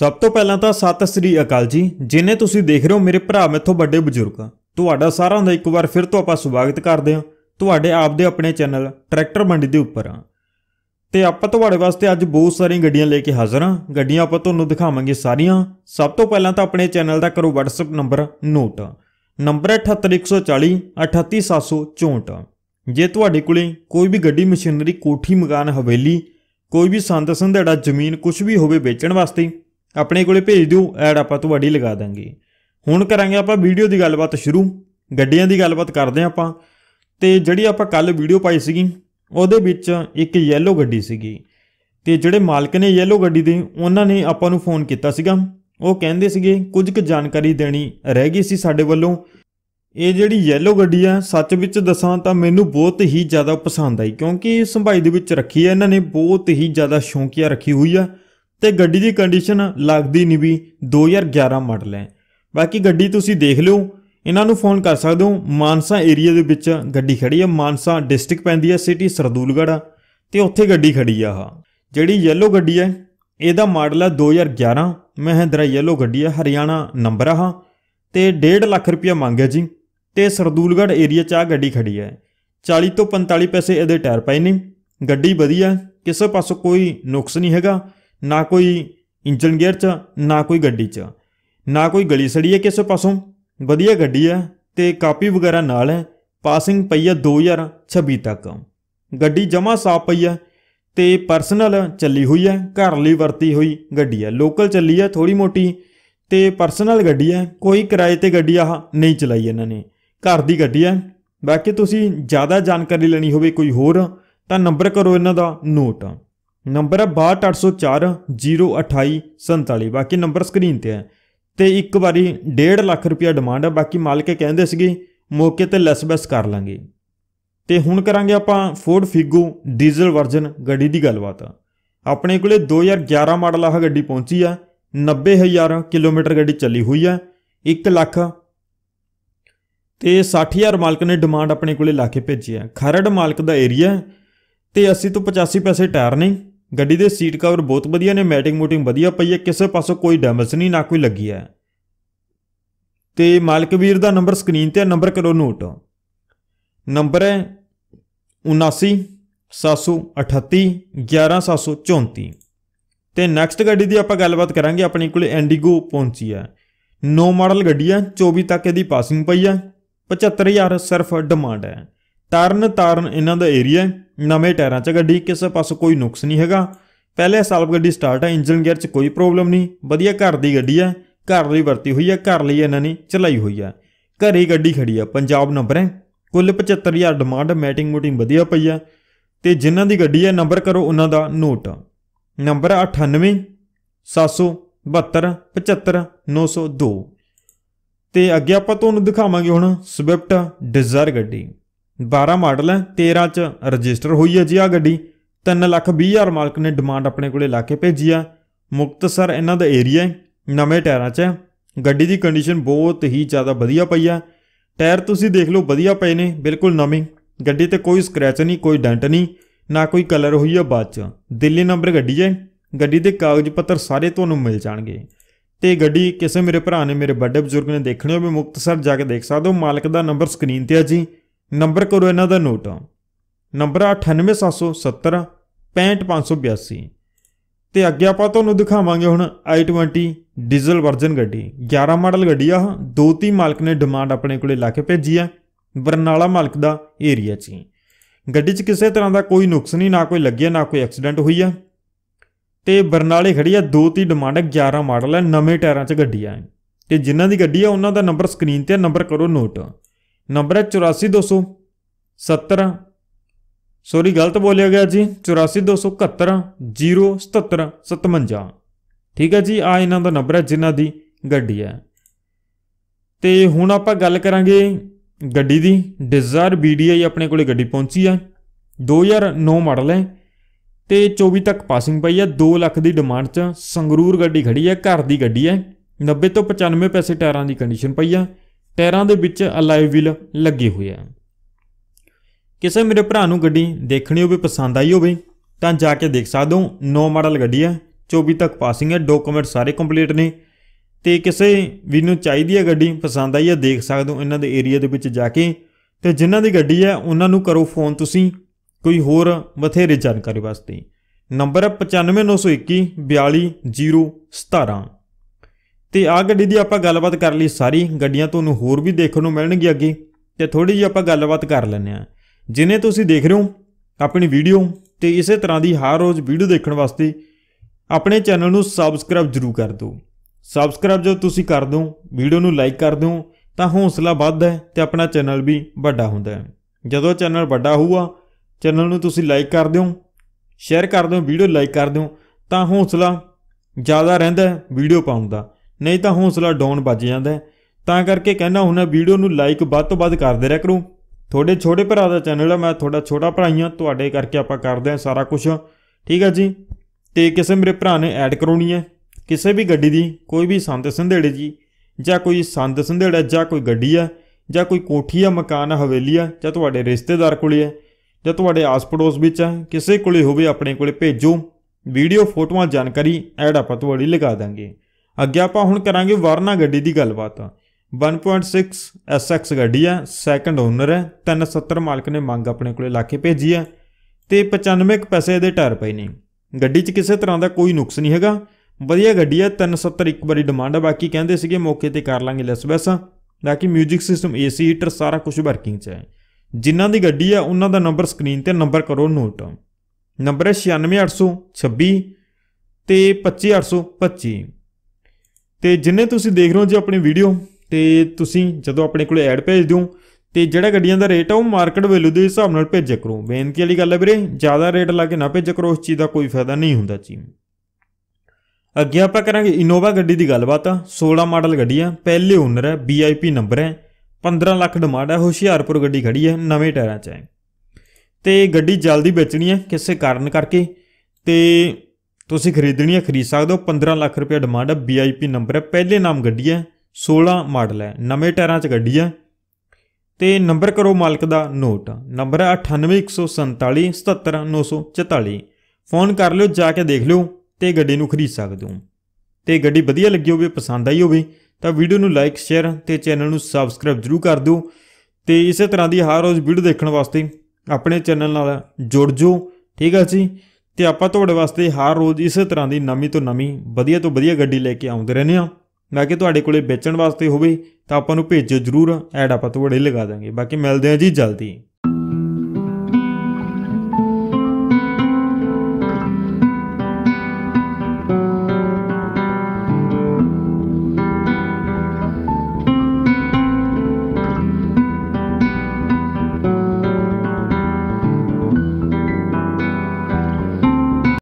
ਸਭ ਤੋਂ ਪਹਿਲਾਂ ਤਾਂ ਸਤਿ ਸ੍ਰੀ ਅਕਾਲ ਜੀ ਜਿਨੇ ਤੁਸੀਂ ਦੇਖ ਰਹੇ ਹੋ ਮੇਰੇ ਭਰਾ ਮੈਥੋਂ ਵੱਡੇ ਬਜ਼ੁਰਗ ਤੁਹਾਡਾ ਸਾਰਿਆਂ ਦਾ ਇੱਕ ਵਾਰ ਫਿਰ ਤੋਂ ਆਪਾਂ ਸਵਾਗਤ ਕਰਦੇ ਹਾਂ ਤੁਹਾਡੇ ਆਪ ਦੇ ਆਪਣੇ ਚੈਨਲ ਟਰੈਕਟਰ ਮੰਡੀ ਦੇ ਉੱਪਰ ਤੇ ਆਪਾਂ ਤੁਹਾਡੇ ਵਾਸਤੇ ਅੱਜ ਬਹੁਤ ਸਾਰੀਆਂ ਗੱਡੀਆਂ ਲੈ ਕੇ ਹਾਜ਼ਰ ਹਾਂ ਗੱਡੀਆਂ ਆਪਾਂ ਤੁਹਾਨੂੰ ਦਿਖਾਵਾਂਗੇ ਸਾਰੀਆਂ ਸਭ ਤੋਂ ਪਹਿਲਾਂ ਤਾਂ ਆਪਣੇ ਚੈਨਲ ਦਾ ਕਰੋ WhatsApp ਨੰਬਰ ਨੋਟ ਨੰਬਰ 78140 38764 ਜੇ ਤੁਹਾਡੇ ਕੋਲੇ ਕੋਈ ਵੀ ਗੱਡੀ ਮਸ਼ੀਨਰੀ ਕੋਠੀ ਮਕਾਨ ਹਵੇਲੀ ਕੋਈ ਵੀ ਸੰਦ ਸੰਧੜਾ ਜ਼ਮੀਨ ਕੁਝ ਵੀ ਹੋਵੇ ਵੇਚਣ ਵਾਸਤੇ ਆਪਣੇ ਕੋਲੇ ਭੇਜ ਦਿਓ ਐਡ ਆਪਾਂ ਤੁਹਾਡੀ ਲਗਾ ਦਾਂਗੇ ਹੁਣ ਕਰਾਂਗੇ ਆਪਾਂ ਵੀਡੀਓ ਦੀ ਗੱਲਬਾਤ ਸ਼ੁਰੂ ਗੱਡੀਆਂ ਦੀ ਗੱਲਬਾਤ ਕਰਦੇ ਆਪਾਂ ਤੇ ਜਿਹੜੀ ਆਪਾਂ ਕੱਲ ਵੀਡੀਓ ਪਾਈ ਸੀਗੀ ਉਹਦੇ ਵਿੱਚ ਇੱਕ ਯੈਲੋ ਗੱਡੀ ਸੀਗੀ ਤੇ ਜਿਹੜੇ ਮਾਲਕ ਨੇ ਯੈਲੋ ਗੱਡੀ ਦੇ ਉਹਨਾਂ ਨੇ ਆਪਾਂ ਨੂੰ ਫੋਨ ਕੀਤਾ ਸੀਗਾ ਉਹ ਕਹਿੰਦੇ ਸੀਗੇ ਕੁਝ ਕੁ ਜਾਣਕਾਰੀ ਦੇਣੀ ਰਹਿ ਗਈ ਸੀ ਸਾਡੇ ਵੱਲੋਂ ਇਹ ਜਿਹੜੀ ਯੈਲੋ ਗੱਡੀ ਆ ਸੱਚ ਵਿੱਚ ਦੱਸਾਂ ਤਾਂ ਮੈਨੂੰ ਬਹੁਤ ਹੀ ਜ਼ਿਆਦਾ ਪਸੰਦ ਆਈ ਕਿਉਂਕਿ ਸੰਭਾਈ ਦੇ ਵਿੱਚ ਰੱਖੀ ਆ ਇਹਨਾਂ ਨੇ ਬਹੁਤ ਹੀ ਜ਼ਿਆਦਾ ਸ਼ੌਂਕੀਆ ਰੱਖੀ ਹੋਈ ਆ ਤੇ ਗੱਡੀ ਦੀ ਕੰਡੀਸ਼ਨ ਲੱਗਦੀ ਨਹੀਂ ਵੀ 2011 ਮਾਡਲ ਹੈ ਬਾਕੀ ਗੱਡੀ ਤੁਸੀਂ ਦੇਖ ਲਿਓ ਇਹਨਾਂ ਨੂੰ ਫੋਨ ਕਰ ਸਕਦੇ ਹੋ ਮਾਨਸਾ ਏਰੀਆ ਦੇ ਵਿੱਚ ਗੱਡੀ ਖੜੀ ਹੈ ਮਾਨਸਾ ਡਿਸਟ੍ਰਿਕਟ ਪੈਂਦੀ ਹੈ ਸਿਟੀ ਸਰਦੂਲਗੜ੍ਹ ਤੇ ਉੱਥੇ ਗੱਡੀ ਖੜੀ ਆ ਜਿਹੜੀ ਯੈਲੋ ਗੱਡੀ ਹੈ ਇਹਦਾ ਮਾਡਲ ਹੈ 2011 ਮਹਿੰਦਰਾ ਯੈਲੋ ਗੱਡੀ ਹੈ ਹਰਿਆਣਾ ਨੰਬਰ ਆ ਤੇ 1.5 ਲੱਖ ਰੁਪਇਆ ਮੰਗਿਆ ਜੀ ਤੇ ਸਰਦੂਲਗੜ੍ਹ ਏਰੀਆ 'ਚ ਆ ਗੱਡੀ ਖੜੀ ਹੈ 40 ਤੋਂ 45 ਪੈਸੇ ਇਹਦੇ ਟਾਇਰ ਪਏ ਨੇ ਗੱਡੀ ਵਧੀਆ ਕਿਸੇ ਪਾਸੋਂ ਕੋਈ ਨੁਕਸ ਨਹੀਂ ਹੈਗਾ ਨਾ ਕੋਈ ਇੰਜਨ ਗੇਅਰ 'ਚ ਨਾ ਕੋਈ ਗੱਡੀ 'ਚ ਨਾ ਕੋਈ ਗਲੀ ਸੜੀ ਹੈ ਕਿਸੇ ਪਾਸੋਂ ਵਧੀਆ ਗੱਡੀ ਹੈ ਤੇ ਕਾਪੀ ਵਗੈਰਾ ਨਾਲ ਹੈ ਪਾਸਿੰਗ ਪਈ 2026 ਤੱਕ ਗੱਡੀ ਜਮਾ ਸਾਫ ਪਈ ਹੈ ਤੇ ਪਰਸਨਲ ਚੱਲੀ ਹੋਈ ਹੈ ਘਰ ਲਈ ਵਰਤੀ ਹੋਈ ਗੱਡੀ ਹੈ ਲੋਕਲ ਚੱਲੀ ਹੈ ਥੋੜੀ ਮੋਟੀ ਤੇ ਪਰਸਨਲ ਗੱਡੀ ਹੈ ਕੋਈ ਕਿਰਾਏ ਤੇ ਗੱਡੀ ਆ ਨਹੀਂ ਚਲਾਈ ਇਹਨਾਂ ਨੇ ਘਰ ਦੀ ਗੱਡੀ ਹੈ ਬਾਕੀ ਤੁਸੀਂ ਜ਼ਿਆਦਾ ਜਾਣਕਾਰੀ ਲੈਣੀ ਹੋਵੇ ਕੋਈ ਹੋਰ ਤਾਂ ਨੰਬਰ ਕਰੋ ਇਹਨਾਂ ਦਾ ਨੋਟ ਨੰਬਰ ਹੈ 6280402847 ਬਾਕੀ ਨੰਬਰ ਸਕਰੀਨ ਤੇ ਹੈ ਤੇ ਇੱਕ ਵਾਰੀ 1.5 ਲੱਖ ਰੁਪਿਆ ਡਿਮਾਂਡ ਹੈ ਬਾਕੀ ਮਾਲਕ ਕਹਿੰਦੇ ਸੀਗੇ ਮੌਕੇ ਤੇ ਲੈਸ ਬੈਸ ਕਰ ਲਾਂਗੇ ਤੇ ਹੁਣ ਕਰਾਂਗੇ ਆਪਾਂ ਫੋਰਡ ਫਿਗੋ ਡੀਜ਼ਲ ਵਰਜ਼ਨ ਗੱਡੀ ਦੀ ਗੱਲਬਾਤ ਆਪਣੇ ਕੋਲੇ 2011 ਮਾਡਲ ਆਹ ਗੱਡੀ ਪਹੁੰਚੀ ਆ 90000 ਕਿਲੋਮੀਟਰ ਗੱਡੀ ਚੱਲੀ ਹੋਈ ਆ 1 ਲੱਖ ਤੇ 60000 ਮਾਲਕ ਨੇ ਡਿਮਾਂਡ ਆਪਣੇ ਕੋਲੇ ਲਾ ਕੇ ਭੇਜੀ ਆ ਖਰੜ ਮਾਲਕ ਦਾ ਏਰੀਆ ਤੇ 80 ਤੋਂ 85 ਪੈਸੇ ਟਾਇਰ ਨਹੀਂ ਗੱਡੀ ਦੇ ਸੀਟ ਕਵਰ ਬਹੁਤ ਵਧੀਆ ਨੇ ਮੈਟਿੰਗ ਮੋਟਿੰਗ ਵਧੀਆ ਪਈ ਹੈ ਕਿਸੇ ਪਾਸੋਂ ਕੋਈ ਡੈਮੇਜ ਨਹੀਂ ਨਾ ਕੋਈ ਲੱਗੀ ਹੈ ਤੇ ਮਾਲਕ ਵੀਰ ਦਾ ਨੰਬਰ ਸਕਰੀਨ ਤੇ ਨੰਬਰ ਕਰੋ ਨੋਟ ਨੰਬਰ ਹੈ 79 738 11734 ਤੇ ਨੈਕਸਟ ਗੱਡੀ ਦੀ ਆਪਾਂ ਗੱਲਬਾਤ ਕਰਾਂਗੇ ਆਪਣੀ ਕੋਲੇ ਐਂਡੀਗੋ ਪਹੁੰਚੀ ਹੈ ਨੋ ਮਾਡਲ ਗੱਡੀ ਹੈ 24 ਤੱਕ ਇਹਦੀ ਪਾਸਿੰਗ ਪਈ ਹੈ 75000 ਸਿਰਫ ਡਿਮਾਂਡ ਹੈ ਤਰਨ ਤਰਨ ਇਹਨਾਂ ਦਾ ਏਰੀਆ ਨਵੇਂ ਟਾਇਰਾਂ 'ਚ ਗੱਡੀ ਕਿਸੇ ਪਾਸੋਂ ਕੋਈ ਨੁਕਸ ਨਹੀਂ ਹੈਗਾ ਪਹਿਲੇ ਸਾਲ ਗੱਡੀ ਸਟਾਰਟ ਹੈ ਇੰਜਨ ਗੇਅਰ 'ਚ ਕੋਈ ਪ੍ਰੋਬਲਮ ਨਹੀਂ ਵਧੀਆ ਘਰ ਦੀ ਗੱਡੀ ਹੈ ਘਰ ਲਈ ਵਰਤੀ ਹੋਈ ਹੈ ਘਰ ਲਈ ਇਹਨਾਂ ਨੇ ਚਲਾਈ ਹੋਈ ਹੈ ਘਰੇ ਗੱਡੀ ਖੜੀ ਹੈ ਪੰਜਾਬ ਨੰਬਰ ਹੈ ਕੁੱਲ 75000 ਡਿਮਾਂਡ ਮੈਟਿੰਗ ਮੋਟਿੰਗ ਵਧੀਆ ਪਈ ਹੈ ਤੇ ਜਿਨ੍ਹਾਂ ਦੀ ਗੱਡੀ ਹੈ ਨੰਬਰ ਕਰੋ ਉਹਨਾਂ ਦਾ ਨੋਟ ਨੰਬਰ 98 772 75 902 ਤੇ ਅੱਗੇ ਆਪਾਂ ਤੁਹਾਨੂੰ ਦਿਖਾਵਾਂਗੇ ਹੁਣ ਸਵਿਫਟ ਡਿਜ਼ਾਇਰ ਗੱਡੀ 12 ਮਾਡਲ ਹੈ 13 ਚ ਰਜਿਸਟਰ ਹੋਈ ਹੈ ਜੀ ਆ ਗੱਡੀ 3 ਲੱਖ 20 ਹਜ਼ਾਰ ਮਾਲਕ ਨੇ ਡਿਮਾਂਡ ਆਪਣੇ ਕੋਲੇ ਲਾ ਕੇ ਭੇਜੀ ਆ ਮੁਕਤਸਰ ਇਹਨਾਂ ਦਾ ਏਰੀਆ ਹੈ ਨਵੇਂ ਟਾਇਰਾਂ 'ਚ ਗੱਡੀ ਦੀ ਕੰਡੀਸ਼ਨ ਬਹੁਤ ਹੀ ਜ਼ਿਆਦਾ ਵਧੀਆ ਪਈ ਆ ਟਾਇਰ ਤੁਸੀਂ ਦੇਖ ਲਓ ਵਧੀਆ ਪਏ ਨੇ ਬਿਲਕੁਲ ਨਵੇਂ ਗੱਡੀ ਤੇ ਕੋਈ ਸਕ੍ਰੈਚ ਨਹੀਂ ਕੋਈ ਡੈਂਟ ਨਹੀਂ ਨਾ ਕੋਈ ਕਲਰ ਹੋਈ ਆ ਬਾਅਦ 'ਚ ਦਿੱਲੀ ਨੰਬਰ ਗੱਡੀ ਹੈ ਗੱਡੀ ਦੇ ਕਾਗਜ਼ ਪੱਤਰ ਸਾਰੇ ਤੁਹਾਨੂੰ ਮਿਲ ਜਾਣਗੇ ਤੇ ਗੱਡੀ ਕਿਸੇ ਮੇਰੇ ਭਰਾ ਨੇ ਮੇਰੇ ਵੱਡੇ ਬਜ਼ੁਰਗ ਨੇ ਦੇਖਣੀ ਹੋਵੇ ਮੁਕਤਸਰ ਜਾ ਕੇ ਦੇਖ ਸਕਦੇ ਹੋ ਮਾਲਕ ਦਾ ਨੰਬਰ ਸਕਰੀਨ ਤੇ ਆ ਜੀ ਨੰਬਰ ਕਰੋ ਇਹਨਾਂ ਦਾ ਨੋਟ ਨੰਬਰ 98770 65582 ਤੇ ਅੱਗੇ ਆਪਾਂ ਤੁਹਾਨੂੰ ਦਿਖਾਵਾਂਗੇ ਹੁਣ i20 ਡੀਜ਼ਲ ਵਰਜ਼ਨ ਗੱਡੀ 11 ਮਾਡਲ ਗੱਡੀ ਆ ਦੋ ਤੀ ਮਾਲਕ ਨੇ ਡਿਮਾਂਡ ਆਪਣੇ ਕੋਲੇ ਲਾ ਕੇ ਭੇਜੀ ਆ ਬਰਨਾਲਾ ਮਾਲਕ ਦਾ ਏਰੀਆ 'ਚ ਗੱਡੀ 'ਚ ਕਿਸੇ ਤਰ੍ਹਾਂ ਦਾ ਕੋਈ ਨੁਕਸ ਨਹੀਂ ਨਾ ਕੋਈ ਲੱਗਿਆ ਨਾ ਕੋਈ ਐਕਸੀਡੈਂਟ ਹੋਈ ਆ ਤੇ ਬਰਨਾਲੇ ਖੜੀ ਆ ਦੋ ਤੀ ਡਿਮਾਂਡ 11 ਮਾਡਲ ਆ ਨਵੇਂ ਟਾਇਰਾਂ 'ਚ ਗੱਡੀ ਆ ਤੇ ਜਿਨ੍ਹਾਂ ਦੀ ਗੱਡੀ ਆ ਉਹਨਾਂ ਦਾ ਨੰਬਰ ਸਕਰੀਨ ਤੇ ਨੰਬਰ ਕਰੋ ਨੋਟ ਨੰਬਰ ਹੈ 84270 ਸੌਰੀ ਗਲਤ ਬੋਲਿਆ ਗਿਆ ਜੀ 8427107757 ਠੀਕ ਹੈ ਜੀ ਆ ਇਹਨਾਂ ਦਾ ਨੰਬਰ ਹੈ ਜਿਨ੍ਹਾਂ ਦੀ ਗੱਡੀ ਹੈ ਤੇ ਹੁਣ ਆਪਾਂ ਗੱਲ ਕਰਾਂਗੇ ਗੱਡੀ ਦੀ ਡਿਜ਼ਾਇਰ ਬੀਡੀਆਈ ਆਪਣੇ ਕੋਲੇ ਗੱਡੀ ਪਹੁੰਚੀ ਆ 2009 ਮਾਡਲ ਹੈ ਤੇ 24 ਤੱਕ ਪਾਸਿੰਗ ਪਈ ਆ 2 ਲੱਖ ਦੀ ਡਿਮਾਂਡ 'ਚ ਸੰਗਰੂਰ ਗੱਡੀ ਖੜੀ ਆ ਘਰ ਦੀ ਗੱਡੀ ਹੈ 90 ਤੋਂ 95 ਪੈਸੇ ਟਾਇਰਾਂ ਦੀ ਕੰਡੀਸ਼ਨ ਪਈ ਆ ਟਾਇਰਾਂ ਦੇ ਵਿੱਚ ਅਲਾਈ ਵੀਲ ਲੱਗੇ ਹੋਏ ਆ ਕਿਸੇ ਮੇਰੇ ਭਰਾ ਨੂੰ ਗੱਡੀ ਦੇਖਣੀ ਹੋਵੇ ਪਸੰਦ ਆਈ ਹੋਵੇ ਤਾਂ ਜਾ ਕੇ ਦੇਖ ਸਕਦੇ ਹੋ ਨੋ ਮਾਡਲ ਗੱਡੀ ਆ 24 ਤੱਕ ਪਾਸਿੰਗ ਹੈ ਡਾਕੂਮੈਂਟ ਸਾਰੇ ਕੰਪਲੀਟ ਨੇ ਤੇ ਕਿਸੇ ਵੀ ਨੂੰ ਚਾਹੀਦੀ ਹੈ ਗੱਡੀ ਪਸੰਦ ਆਈ ਹੈ ਦੇਖ ਸਕਦੇ ਹੋ ਇਹਨਾਂ ਦੇ ਏਰੀਆ ਦੇ ਵਿੱਚ ਜਾ ਕੇ ਤੇ ਜਿਨ੍ਹਾਂ ਦੀ ਗੱਡੀ ਹੈ ਉਹਨਾਂ ਨੂੰ ਕਰੋ ਫੋਨ ਤੁਸੀਂ ਕੋਈ ਹੋਰ ਬਥੇਰੇ ਜਾਣਕਾਰੀ ਵਾਸਤੇ ਨੰਬਰ 95921 42017 ਤੇ ਆ ਗੱਡੀ ਦੀ ਆਪਾਂ ਗੱਲਬਾਤ ਕਰ ਲਈ ਸਾਰੀ ਗੱਡੀਆਂ ਤੁਹਾਨੂੰ ਹੋਰ ਵੀ ਦੇਖਣ ਨੂੰ ਮਿਲਣਗੀਆਂ ਅੱਗੇ ਤੇ ਥੋੜੀ ਜੀ ਆਪਾਂ ਗੱਲਬਾਤ ਕਰ ਲੈਂਦੇ ਆ ਜਿਨੇ ਤੁਸੀਂ ਦੇਖ ਰਹੇ ਹੋ ਆਪਣੀ ਵੀਡੀਓ ਤੇ ਇਸੇ ਤਰ੍ਹਾਂ ਦੀ ਹਰ ਰੋਜ਼ ਵੀਡੀਓ ਦੇਖਣ ਵਾਸਤੇ ਆਪਣੇ ਚੈਨਲ ਨੂੰ ਸਬਸਕ੍ਰਾਈਬ ਜਰੂਰ ਕਰ ਦਿਓ ਸਬਸਕ੍ਰਾਈਬ ਜੋ ਤੁਸੀਂ ਕਰ ਦਿਓ ਵੀਡੀਓ ਨੂੰ ਲਾਈਕ ਕਰ ਦਿਓ ਤਾਂ ਹੌਸਲਾ ਵੱਧਦਾ ਹੈ ਤੇ ਆਪਣਾ ਚੈਨਲ ਵੀ ਵੱਡਾ ਹੁੰਦਾ ਹੈ ਜਦੋਂ ਚੈਨਲ ਵੱਡਾ ਹੋਊਗਾ ਚੈਨਲ ਨੂੰ ਤੁਸੀਂ ਲਾਈਕ ਕਰ ਦਿਓ ਸ਼ੇਅਰ ਕਰ ਦਿਓ ਵੀਡੀਓ ਲਾਈਕ ਕਰ ਦਿਓ ਤਾਂ ਹੌਸਲਾ ਜ਼ਿਆਦਾ ਰਹਿੰਦਾ ਵੀਡੀਓ ਪਾਉਣ ਦਾ ਨਹੀਂ ਤਾਂ ਹੌਸਲਾ ਡਾਊਨ ਵੱਜ ਜਾਂਦਾ ਤਾਂ ਕਰਕੇ ਕਹਿੰਦਾ ਹੁਣ ਵੀਡੀਓ ਨੂੰ ਲਾਈਕ ਵੱਧ ਤੋਂ ਵੱਧ ਕਰਦੇ ਰਹਿ ਕਰੋ ਤੁਹਾਡੇ ਛੋਟੇ ਭਰਾ ਦਾ ਚੈਨਲ ਹੈ ਮੈਂ ਤੁਹਾਡਾ ਛੋਟਾ ਭਰਾ ਹਾਂ ਤੁਹਾਡੇ ਕਰਕੇ ਆਪਾਂ ਕਰਦੇ ਹਾਂ ਸਾਰਾ ਕੁਝ ਠੀਕ ਹੈ ਜੀ ਤੇ ਕਿਸੇ ਮੇਰੇ ਭਰਾ ਨੇ ਐਡ ਕਰਾਉਣੀ ਹੈ ਕਿਸੇ ਵੀ ਗੱਡੀ ਦੀ ਕੋਈ ਵੀ ਸੰਦ ਸੰਧੇੜੇ ਜੀ ਜਾਂ ਕੋਈ ਸੰਦ ਸੰਧੇੜਾ ਜਾਂ ਕੋਈ ਗੱਡੀ ਆ ਜਾਂ ਕੋਈ ਕੋਠੀ ਆ ਮਕਾਨ ਹਵੇਲੀ ਆ ਜਾਂ ਤੁਹਾਡੇ ਰਿਸ਼ਤੇਦਾਰ ਕੋਲੇ ਆ ਜਾਂ ਤੁਹਾਡੇ ਆਸ-ਪੜੋਸ ਵਿੱਚ ਆ ਕਿਸੇ ਕੋਲੇ ਹੋਵੇ ਆਪਣੇ ਕੋਲੇ ਭੇਜੋ ਵੀਡੀਓ ਫੋਟੋਆਂ ਜਾਣਕਾਰੀ ਐਡ ਆਪਾਂ ਤੁਹਾਡੀ ਲਗਾ ਦਾਂਗੇ ਅੱਗੇ ਆਪਾਂ ਹੁਣ ਕਰਾਂਗੇ ਵਰਨਾ ਗੱਡੀ ਦੀ ਗੱਲਬਾਤ 1.6 SX ਗੱਡੀ ਆ ਸੈਕੰਡ ਓਨਰ ਹੈ 370 ਮਾਲਕ ਨੇ ਮੰਗ ਆਪਣੇ ਕੋਲੇ ਲਾ ਕੇ ਭੇਜੀ ਆ ਤੇ 95 ਪੈਸੇ ਦੇ ਟਾਇਰ ਪਏ ਨੇ ਗੱਡੀ 'ਚ ਕਿਸੇ ਤਰ੍ਹਾਂ ਦਾ ਕੋਈ ਨੁਕਸ ਨਹੀਂ ਹੈਗਾ ਵਧੀਆ ਗੱਡੀ ਆ 370 ਇੱਕ ਵਾਰੀ ਡਿਮਾਂਡ ਆ ਬਾਕੀ ਕਹਿੰਦੇ ਸੀਗੇ ਮੌਕੇ ਤੇ ਕਰ ਲਾਂਗੇ ਲੈਸ ਬੈਸ ਬਾਕੀ 뮤직 ਸਿਸਟਮ ਏਸੀ ਹੀਟਰ ਸਾਰਾ ਕੁਝ ਵਰਕਿੰਗ 'ਚ ਹੈ ਜਿਨ੍ਹਾਂ ਦੀ ਗੱਡੀ ਆ ਉਹਨਾਂ ਦਾ ਨੰਬਰ ਸਕਰੀਨ ਤੇ ਨੰਬਰ ਕਰੋ ਨੋਟ ਨੰਬਰ ਹੈ 96826 ਤੇ 25825 ਤੇ ਜਿੰਨੇ ਤੁਸੀਂ ਦੇਖ ਰਹੇ ਹੋ ਜੀ ਆਪਣੀ ਵੀਡੀਓ ਤੇ ਤੁਸੀਂ ਜਦੋਂ ਆਪਣੇ ਕੋਲੇ ਐਡ ਭੇਜ ਦਿਓ ਤੇ ਜਿਹੜਾ ਗੱਡੀਆਂ ਦਾ ਰੇਟ ਆ ਉਹ ਮਾਰਕੀਟ ਵੈਲਿਊ ਦੇ ਹਿਸਾਬ ਨਾਲ ਭੇਜਿਆ ਕਰੋ ਬੇਨਤੀ ਵਾਲੀ ਗੱਲ ਹੈ ਵੀਰੇ ਜ਼ਿਆਦਾ ਰੇਟ ਲਾ ਕੇ ਨਾ ਭੇਜਿਆ ਕਰੋ ਉਸ ਚੀਜ਼ ਦਾ ਕੋਈ ਫਾਇਦਾ ਨਹੀਂ ਹੁੰਦਾ ਜੀ ਅੱਗੇ ਆਪਾਂ ਕਰਾਂਗੇ ਇਨੋਵਾ ਗੱਡੀ ਦੀ ਗੱਲਬਾਤ ਆ 16 ਮਾਡਲ ਗੱਡੀ ਆ ਪਹਿਲੇ ਓਨਰ ਹੈ VIP ਨੰਬਰ ਹੈ 15 ਲੱਖ ਡਿਮਾਂਡ ਹੈ ਹੁਸ਼ਿਆਰਪੁਰ ਗੱਡੀ ਖੜੀ ਹੈ ਨਵੇਂ ਟਾਇਰਾਂ 'ਚ ਹੈ ਤੇ ਗੱਡੀ ਜਲਦੀ ਵੇਚਣੀ ਹੈ ਕਿਸੇ ਕਾਰਨ ਕਰਕੇ ਤੇ ਤੁਸੀਂ ਖਰੀਦਣੀ ਹੈ ਖਰੀਦ ਸਕਦੇ ਹੋ 15 ਲੱਖ ਰੁਪਏ ਡਿਮਾਂਡ ਹੈ ਵੀਆਈਪੀ ਨੰਬਰ ਹੈ ਪਹਿਲੇ ਨਾਮ ਗੱਡੀ ਹੈ 16 ਮਾਡਲ ਹੈ ਨਵੇਂ ਟਾਇਰਾਂ 'ਚ ਗੱਡੀ ਹੈ ਤੇ ਨੰਬਰ ਕਰੋ ਮਾਲਕ ਦਾ ਨੋਟ ਨੰਬਰ ਹੈ 9814477944 ਫੋਨ ਕਰ ਲਿਓ ਜਾ ਕੇ ਦੇਖ ਲਿਓ ਤੇ ਗੱਡੀ ਨੂੰ ਖਰੀਦ ਸਕਦੇ ਹੋ ਤੇ ਗੱਡੀ ਵਧੀਆ ਲੱਗੀ ਹੋਵੇ ਪਸੰਦ ਆਈ ਹੋਵੇ ਤਾਂ ਵੀਡੀਓ ਨੂੰ ਲਾਈਕ ਸ਼ੇਅਰ ਤੇ ਚੈਨਲ ਨੂੰ ਸਬਸਕ੍ਰਾਈਬ ਜ਼ਰੂਰ ਕਰ ਦਿਓ ਤੇ ਇਸੇ ਤਰ੍ਹਾਂ ਦੀ ਹਰ ਰੋਜ਼ ਵੀਡੀਓ ਦੇਖਣ ਵਾਸਤੇ ਆਪਣੇ ਚੈਨਲ ਨਾਲ ਜੁੜ ਜਾਓ ਠੀਕ ਹੈ ਜੀ ਤੇ ਆਪਾਂ ਤੁਹਾਡੇ ਵਾਸਤੇ ਹਰ ਰੋਜ਼ ਇਸੇ ਤਰ੍ਹਾਂ ਦੀ ਨਵੀਂ ਤੋਂ ਨਵੀਂ ਵਧੀਆ ਤੋਂ ਵਧੀਆ ਗੱਡੀ ਲੈ ਕੇ ਆਉਂਦੇ ਰਹਿੰਦੇ ਆ ਮੈਂ ਕਿ ਤੁਹਾਡੇ ਕੋਲੇ ਵੇਚਣ ਵਾਸਤੇ ਹੋਵੇ ਤਾਂ ਆਪਾਂ ਨੂੰ ਭੇਜੋ ਜਰੂਰ ਐਡ ਆਪਾਂ ਤੁਹਾਡੇ ਲਗਾ ਦਾਂਗੇ ਬਾਕੀ ਮਿਲਦੇ ਆ ਜੀ ਜਲਦੀ